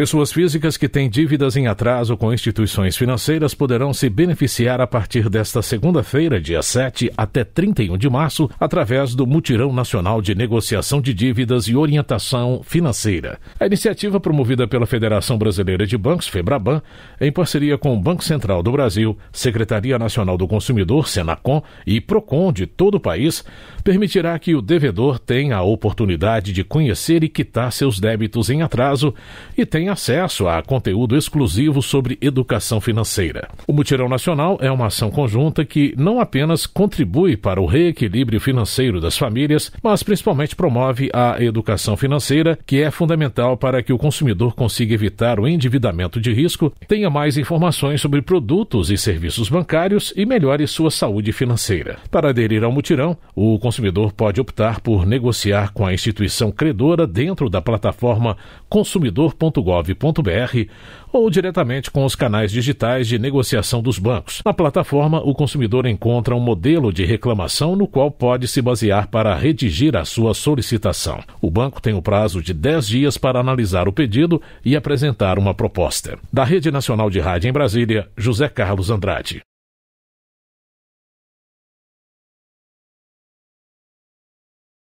Pessoas físicas que têm dívidas em atraso com instituições financeiras poderão se beneficiar a partir desta segunda-feira, dia 7, até 31 de março, através do Mutirão Nacional de Negociação de Dívidas e Orientação Financeira. A iniciativa promovida pela Federação Brasileira de Bancos, Febraban, em parceria com o Banco Central do Brasil, Secretaria Nacional do Consumidor, Senacom e Procon de todo o país, permitirá que o devedor tenha a oportunidade de conhecer e quitar seus débitos em atraso e tenha acesso a conteúdo exclusivo sobre educação financeira. O Mutirão Nacional é uma ação conjunta que não apenas contribui para o reequilíbrio financeiro das famílias, mas principalmente promove a educação financeira, que é fundamental para que o consumidor consiga evitar o endividamento de risco, tenha mais informações sobre produtos e serviços bancários e melhore sua saúde financeira. Para aderir ao Mutirão, o consumidor pode optar por negociar com a instituição credora dentro da plataforma consumidor.gov gov.br ou diretamente com os canais digitais de negociação dos bancos. Na plataforma, o consumidor encontra um modelo de reclamação no qual pode se basear para redigir a sua solicitação. O banco tem o prazo de 10 dias para analisar o pedido e apresentar uma proposta. Da Rede Nacional de Rádio em Brasília, José Carlos Andrade.